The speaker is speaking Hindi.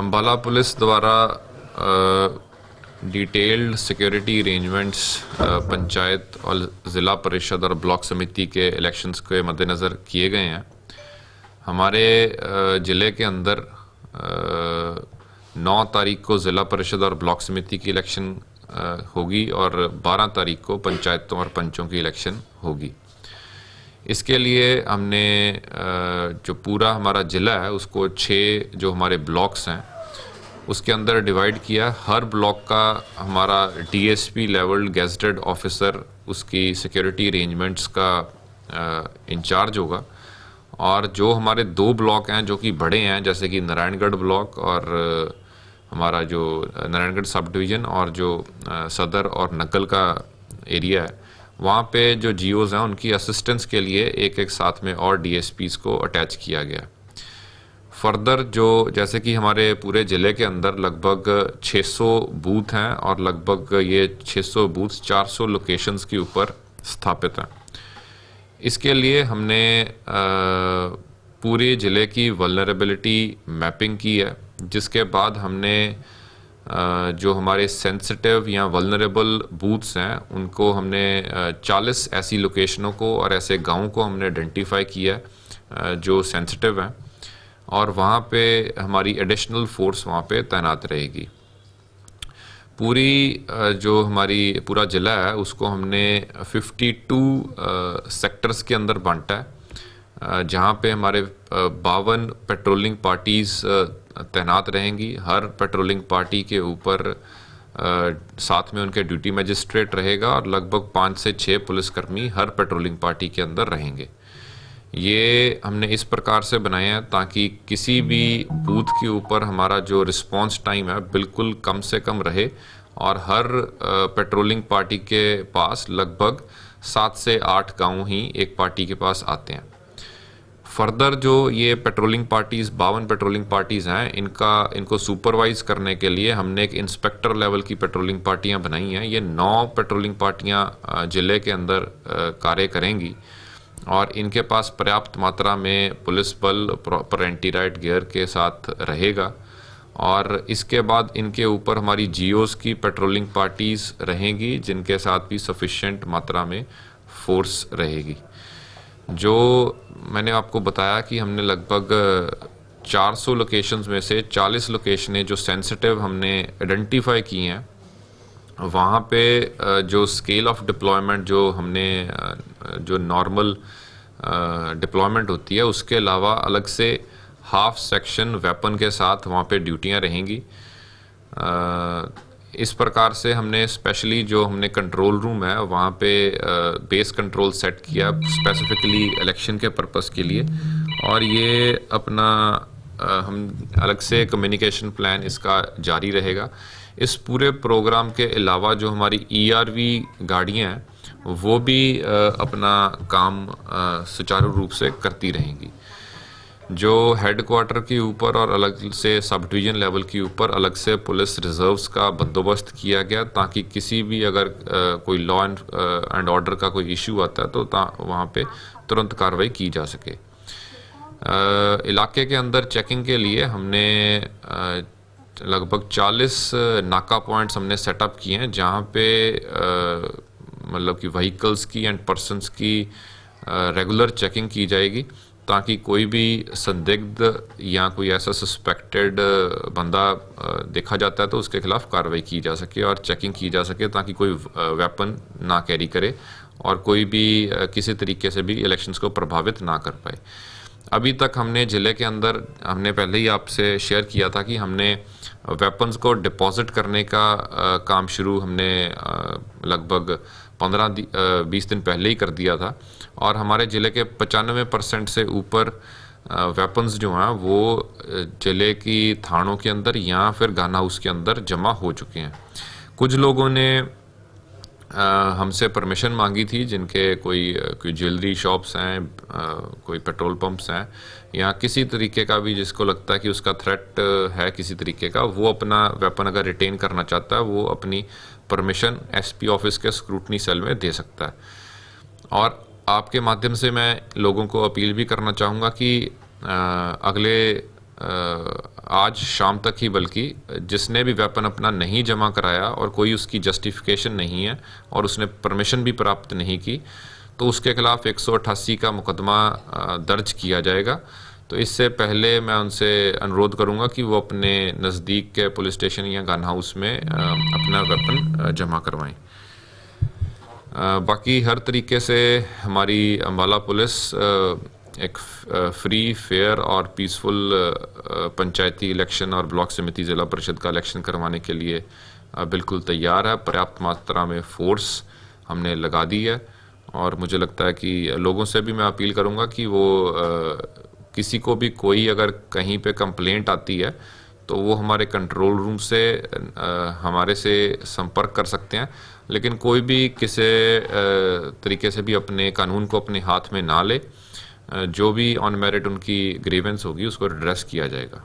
अम्बाला पुलिस द्वारा डिटेल्ड सिक्योरिटी अरेंजमेंट्स पंचायत और ज़िला परिषद और ब्लॉक समिति के इलेक्शंस के मद्देनज़र किए गए हैं हमारे ज़िले के अंदर नौ तारीख को ज़िला परिषद और ब्लॉक समिति की इलेक्शन होगी और बारह तारीख को पंचायतों और पंचों की इलेक्शन होगी इसके लिए हमने जो पूरा हमारा ज़िला है उसको छः जो हमारे ब्लॉक्स हैं उसके अंदर डिवाइड किया हर ब्लॉक का हमारा डीएसपी लेवल गेजटेड ऑफिसर उसकी सिक्योरिटी अरेंजमेंट्स का इंचार्ज होगा और जो हमारे दो ब्लॉक हैं जो कि बड़े हैं जैसे कि नारायणगढ़ ब्लॉक और हमारा जो नारायणगढ़ सब डिवीज़न और जो सदर और नकल का एरिया है वहाँ पे जो जियोज़ हैं उनकी असिस्टेंस के लिए एक एक साथ में और डी को अटैच किया गया फर्दर जो जैसे कि हमारे पूरे ज़िले के अंदर लगभग 600 बूथ हैं और लगभग ये 600 बूथ 400 लोकेशंस के ऊपर स्थापित हैं इसके लिए हमने पूरे ज़िले की वलनरेबिलिटी मैपिंग की है जिसके बाद हमने जो हमारे सेंसिटिव या वलनरेबल बूथ्स हैं उनको हमने 40 ऐसी लोकेशनों को और ऐसे गाँव को हमने आइडेंटिफाई किया है जो सेंसिटिव हैं और वहाँ पे हमारी एडिशनल फोर्स वहाँ पे तैनात रहेगी पूरी जो हमारी पूरा ज़िला है उसको हमने 52 सेक्टर्स के अंदर बांटा है जहाँ पे हमारे बावन पेट्रोलिंग पार्टीज़ तैनात रहेंगी हर पेट्रोलिंग पार्टी के ऊपर साथ में उनके ड्यूटी मजिस्ट्रेट रहेगा और लगभग पाँच से छः पुलिसकर्मी हर पेट्रोलिंग पार्टी के अंदर रहेंगे ये हमने इस प्रकार से बनाया ताकि किसी भी बूथ के ऊपर हमारा जो रिस्पांस टाइम है बिल्कुल कम से कम रहे और हर पेट्रोलिंग पार्टी के पास लगभग सात से आठ गांव ही एक पार्टी के पास आते हैं फर्दर जो ये पेट्रोलिंग पार्टीज़ बावन पेट्रोलिंग पार्टीज़ हैं इनका इनको सुपरवाइज करने के लिए हमने एक इंस्पेक्टर लेवल की पेट्रोलिंग पार्टियां बनाई हैं ये नौ पेट्रोलिंग पार्टियां ज़िले के अंदर कार्य करेंगी और इनके पास पर्याप्त मात्रा में पुलिस बल प्रॉपर एंटी राइट गियर के साथ रहेगा और इसके बाद इनके ऊपर हमारी जियोज़ की पेट्रोलिंग पार्टीज़ रहेंगी जिनके साथ भी सफिशेंट मात्रा में फोर्स रहेगी जो मैंने आपको बताया कि हमने लगभग 400 लोकेशंस में से 40 लोकेशनें जो सेंसिटिव हमने आइडेंटिफाई की हैं वहाँ पे जो स्केल ऑफ डिप्लॉयमेंट जो हमने जो नॉर्मल डिप्लॉयमेंट होती है उसके अलावा अलग से हाफ सेक्शन वेपन के साथ वहाँ पे ड्यूटियाँ रहेंगी इस प्रकार से हमने स्पेशली जो हमने कंट्रोल रूम है वहाँ पे बेस कंट्रोल सेट किया स्पेसिफिकली इलेक्शन के पर्पस के लिए और ये अपना आ, हम अलग से कम्युनिकेशन प्लान इसका जारी रहेगा इस पूरे प्रोग्राम के अलावा जो हमारी ईआरवी e गाड़ियाँ हैं वो भी आ, अपना काम सुचारू रूप से करती रहेंगी जो हेड क्वार्टर के ऊपर और अलग से सब डिवीज़न लेवल के ऊपर अलग से पुलिस रिजर्व्स का बंदोबस्त किया गया ताकि किसी भी अगर कोई लॉ एंड ऑर्डर का कोई इशू आता है तो वहाँ पे तुरंत कार्रवाई की जा सके इलाके के अंदर चेकिंग के लिए हमने लगभग 40 नाका पॉइंट्स हमने सेटअप किए हैं जहाँ पे मतलब कि व्हीकल्स की एंड पर्सनस की रेगुलर चेकिंग की जाएगी ताकि कोई भी संदिग्ध या कोई ऐसा सस्पेक्टेड बंदा देखा जाता है तो उसके खिलाफ कार्रवाई की जा सके और चेकिंग की जा सके ताकि कोई वेपन ना कैरी करे और कोई भी किसी तरीके से भी इलेक्शंस को प्रभावित ना कर पाए अभी तक हमने ज़िले के अंदर हमने पहले ही आपसे शेयर किया था कि हमने वेपन्स को डिपॉजिट करने का काम शुरू हमने लगभग पंद्रह बीस दिन पहले ही कर दिया था और हमारे ज़िले के पचानवे परसेंट से ऊपर वेपन्स जो हैं वो ज़िले की थानों के अंदर या फिर गन हाउस के अंदर जमा हो चुके हैं कुछ लोगों ने हमसे परमिशन मांगी थी जिनके कोई कोई ज्वेलरी शॉप्स हैं कोई पेट्रोल पंप्स हैं या किसी तरीके का भी जिसको लगता है कि उसका थ्रेट है किसी तरीके का वो अपना वेपन अगर रिटेन करना चाहता है वो अपनी परमिशन एसपी ऑफिस के स्क्रूटनी सेल में दे सकता है और आपके माध्यम से मैं लोगों को अपील भी करना चाहूँगा कि अगले आज शाम तक ही बल्कि जिसने भी वेपन अपना नहीं जमा कराया और कोई उसकी जस्टिफिकेशन नहीं है और उसने परमिशन भी प्राप्त नहीं की तो उसके खिलाफ़ एक का मुकदमा दर्ज किया जाएगा तो इससे पहले मैं उनसे अनुरोध करूंगा कि वो अपने नज़दीक के पुलिस स्टेशन या गन हाउस में अपना वेपन जमा करवाएं बाकी हर तरीके से हमारी अम्बाला पुलिस एक फ्री फेयर और पीसफुल पंचायती इलेक्शन और ब्लॉक समिति ज़िला परिषद का इलेक्शन करवाने के लिए बिल्कुल तैयार है पर्याप्त मात्रा में फोर्स हमने लगा दी है और मुझे लगता है कि लोगों से भी मैं अपील करूंगा कि वो किसी को भी कोई अगर कहीं पे कंप्लेंट आती है तो वो हमारे कंट्रोल रूम से हमारे से संपर्क कर सकते हैं लेकिन कोई भी किसी तरीके से भी अपने कानून को अपने हाथ में ना ले जो भी ऑन मेरिट उनकी ग्रीवेंस होगी उसको एड्रेस किया जाएगा